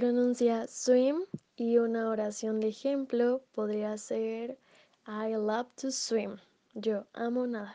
Pronuncia swim y una oración de ejemplo podría ser I love to swim. Yo amo nadar.